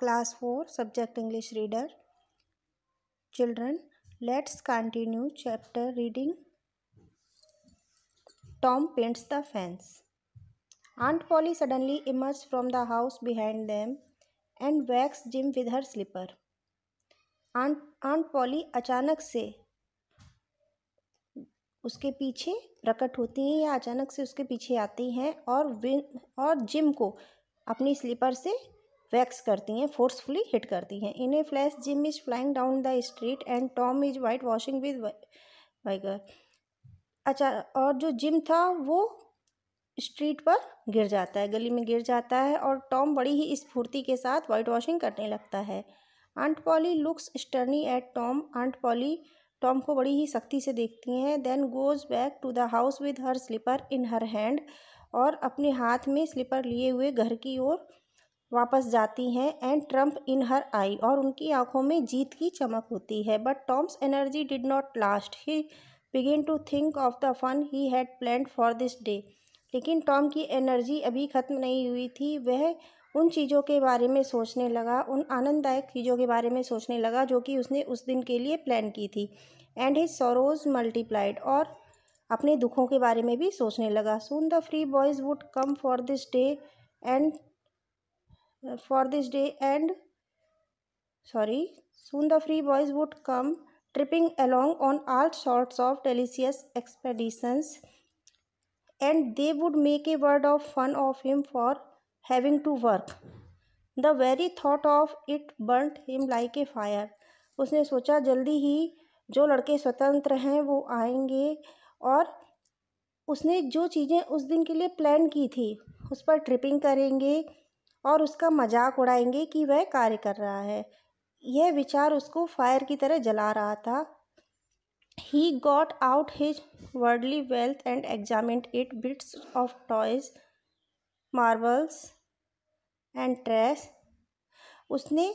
Class four subject English reader children let's continue chapter reading Tom paints the fence aunt Polly suddenly emerge from the house behind them and whacks Jim with her slipper aunt aunt Polly अचानक से उसके पीछे प्रकट होती हैं या अचानक से उसके पीछे आती हैं और विन और जिम को अपनी स्लीपर से वैक्स करती हैं फोर्सफुली हिट करती हैं in a flash Jim is flying down the street and Tom is white washing with vigour अच्छा और जो जिम था वो स्ट्रीट पर गिर जाता है गली में गिर जाता है और टॉम बड़ी ही स्फूर्ति के साथ वाइट वॉशिंग करने लगता है aunt Polly looks sternly at Tom aunt Polly Tom को बड़ी ही सख्ती से देखती हैं then goes back to the house with her slipper in her hand और अपने हाथ में स्लीपर लिए हुए घर की ओर वापस जाती हैं एंड ट्रम्प इन हर आई और उनकी आंखों में जीत की चमक होती है but Tom's energy did not last he begin to think of the fun he had plan for this day लेकिन टॉम की एनर्जी अभी ख़त्म नहीं हुई थी वह उन चीज़ों के बारे में सोचने लगा उन आनंददायक चीज़ों के बारे में सोचने लगा जो कि उसने उस दिन के लिए प्लान की थी एंड हिज सोरोज मल्टीप्लाइड और अपने दुखों के बारे में भी सोचने लगा soon the free boys would come for this day and for this day and sorry soon the free boys would come tripping along on all sorts of delicious expeditions and they would make a word of fun of him for having to work the very thought of it burnt him like a fire उसने सोचा जल्दी ही जो लड़के स्वतंत्र हैं वो आएंगे और उसने जो चीज़ें उस दिन के लिए प्लान की थी उस पर ट्रिपिंग करेंगे और उसका मजाक उड़ाएंगे कि वह कार्य कर रहा है यह विचार उसको फायर की तरह जला रहा था he got out his worldly wealth and examine it bits of toys marbles and trash उसने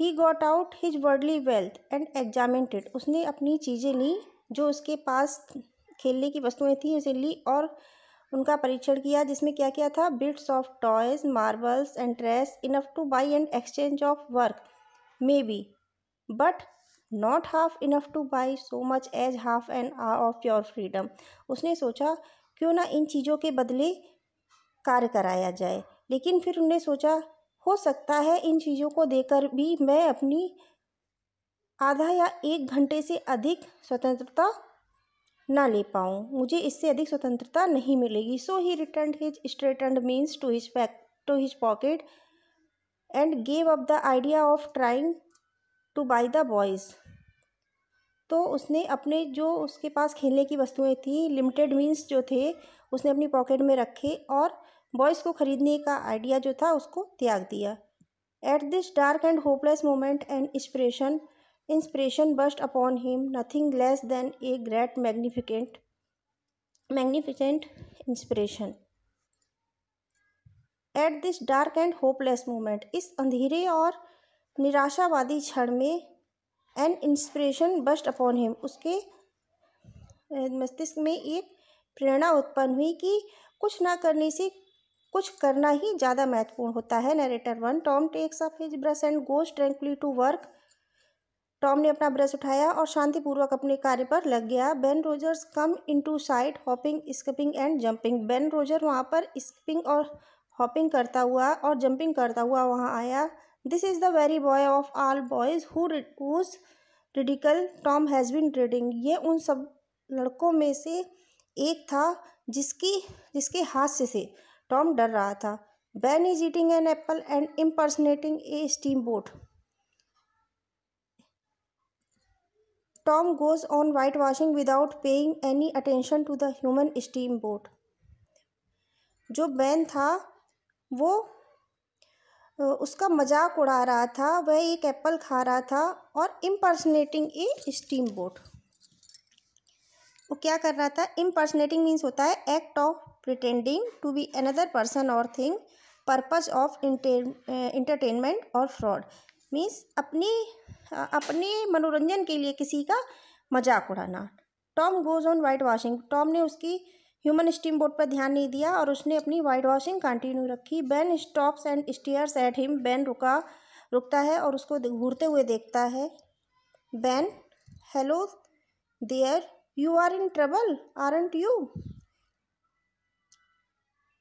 he got out his worldly wealth and examine उसने अपनी चीज़ें ली जो उसके पास खेलने की वस्तुएं थीं उसे ली और उनका परीक्षण किया जिसमें क्या किया था bits of toys marbles and dress enough to buy and exchange of work may be but not half enough to buy so much as half an hour of your freedom उसने सोचा क्यों ना इन चीज़ों के बदले कार्य कराया जाए लेकिन फिर उन्होंने सोचा हो सकता है इन चीज़ों को देकर भी मैं अपनी आधा या एक घंटे से अधिक स्वतंत्रता ना ले पाऊँ मुझे इससे अधिक स्वतंत्रता नहीं मिलेगी so he return his and means to his pack to his pocket and gave up the idea of trying to buy the boys तो उसने अपने जो उसके पास खेलने की वस्तुएं थी लिमिटेड मीन्स जो थे उसने अपनी पॉकेट में रखे और बॉयज़ को ख़रीदने का आइडिया जो था उसको त्याग दिया at this dark and hopeless moment and inspiration inspiration burst upon him nothing less than a great magnificent magnificent inspiration at this dark and hopeless moment इस अंधेरे और निराशावादी क्षण में an inspiration burst upon him उसके मस्तिष्क में एक प्रेरणा उत्पन्न हुई कि कुछ ना करने से कुछ करना ही ज़्यादा महत्वपूर्ण होता है narrator one Tom takes up his brush and goes tranquilly to work Tom ने अपना ब्रश उठाया और शांतिपूर्वक अपने कार्य पर लग गया Ben Rogers come into side hopping skipping and jumping Ben Roger वहाँ पर स्किपिंग और हॉपिंग करता हुआ और जंपिंग करता हुआ वहाँ आया this is the very boy of all boys who ridicule Tom has been dreading ये उन सब लड़कों में से एक था जिसकी जिसके हास्य से टॉम डर रहा था Ben is eating an apple and impersonating a steam boat goes on white on without paying any attention to the human steam boat जो बैन था वो उसका मजाक उड़ा रहा था वह एक एप्पल खा रहा था और इम्पर्सनेटिंग ए स्टीम बोट वो क्या कर रहा था इम्पर्सनेटिंग मीन्स होता है act of pretending to be another person और थिंग पर्पज ऑफ इंटरटेनमेंट और फ्रॉड मीन्स अपनी अपने मनोरंजन के लिए किसी का मजाक उड़ाना Tom goes on white washing Tom ने उसकी ह्यूमन स्टीम बोर्ड पर ध्यान नहीं दिया और उसने अपनी वाइट वॉशिंग कंटिन्यू रखी Ben stops and stares at him Ben रुका रुकता है और उसको घूरते हुए देखता है Ben hello there you are in trouble aren't you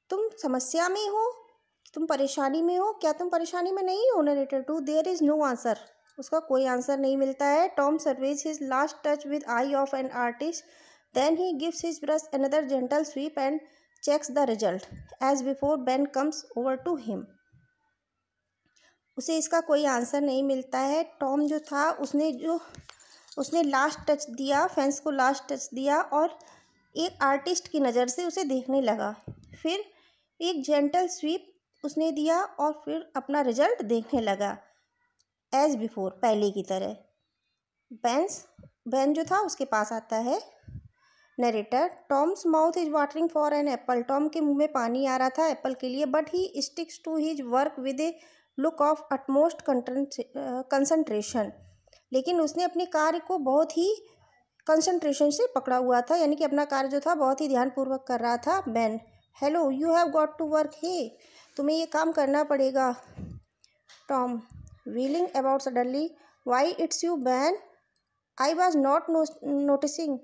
तुम समस्या में हो तुम परेशानी में हो क्या तुम परेशानी में नहीं हो narrator two there is no answer उसका कोई आंसर नहीं मिलता है Tom surveys his last touch with eye of an artist then he gives his brush another gentle sweep and checks the result as before Ben comes over to him उसे इसका कोई answer नहीं मिलता है Tom जो था उसने जो उसने लास्ट टच दिया फैंस को लास्ट टच दिया और एक आर्टिस्ट की नज़र से उसे देखने लगा फिर एक जेंटल स्वीप उसने दिया और फिर अपना रिजल्ट देखने लगा एज बिफोर पहले की तरह बैंस बैन जो था उसके पास आता है narrator Tom's mouth is watering for an apple Tom के मुंह में पानी आ रहा था एप्पल के लिए but he sticks to his work with a look of utmost concentration लेकिन उसने अपने कार्य को बहुत ही कंसंट्रेशन से पकड़ा हुआ था यानी कि अपना कार्य जो था बहुत ही ध्यानपूर्वक कर रहा था Ben hello you have got to work hey तुम्हें ये काम करना पड़ेगा Tom wheeling about suddenly. Why it's you, Ben I was not no, noticing.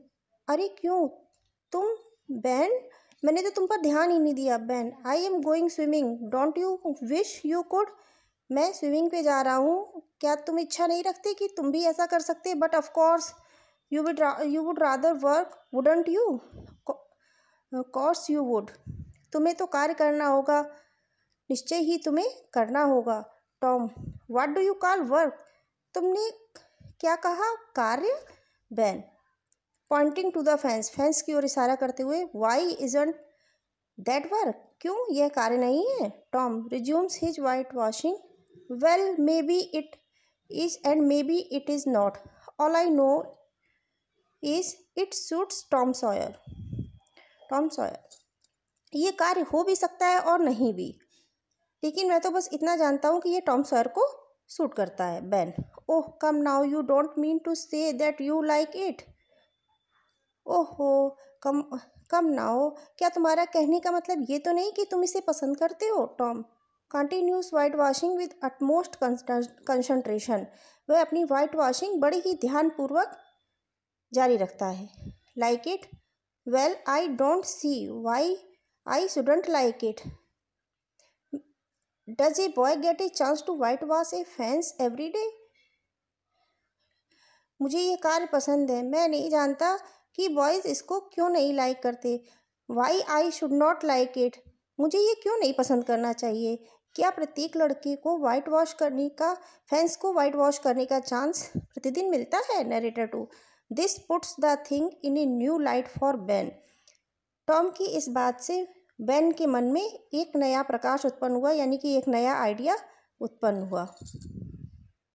अरे क्यों तुम बैन मैंने तो तुम पर ध्यान ही नहीं दिया Ben I am going swimming don't you wish you could मैं स्विमिंग पे जा रहा हूँ क्या तुम इच्छा नहीं रखते कि तुम भी ऐसा कर सकते but of course you would you would rather work wouldn't you course you would तुम्हें तो कार्य करना होगा निश्चय ही तुम्हें करना होगा Tom what do you call work तुमने क्या कहा कार्य Ben pointing to the fence fence की ओर इशारा करते हुए वाई इजंट दैट वर्क क्यों यह कार्य नहीं है Tom resumes his white washing well may be it is and may be it is not all I know is it suits Tom Sawyer Tom Sawyer ये कार्य हो भी सकता है और नहीं भी लेकिन मैं तो बस इतना जानता हूँ कि ये टॉम सर को सूट करता है Ben oh come now you don't mean to say that you like it oho come come now क्या तुम्हारा कहने का मतलब ये तो नहीं कि तुम इसे पसंद करते हो Tom continues white washing with utmost concentration वह अपनी वाइट वॉशिंग बड़े ही ध्यानपूर्वक जारी रखता है like it well I don't see why I shouldn't like it Does a boy get a chance to whitewash a fence every day? मुझे ये car पसंद है मैं नहीं जानता कि बॉयज़ इसको क्यों नहीं लाइक करते why I should not like it मुझे ये क्यों नहीं पसंद करना चाहिए क्या प्रत्येक लड़के को वाइट वॉश करने का फैंस को वाइट वॉश करने का चांस प्रतिदिन मिलता है narrator two this puts the thing in a new light for Ben Tom की इस बात से बेन के मन में एक नया प्रकाश उत्पन्न हुआ यानी कि एक नया आइडिया उत्पन्न हुआ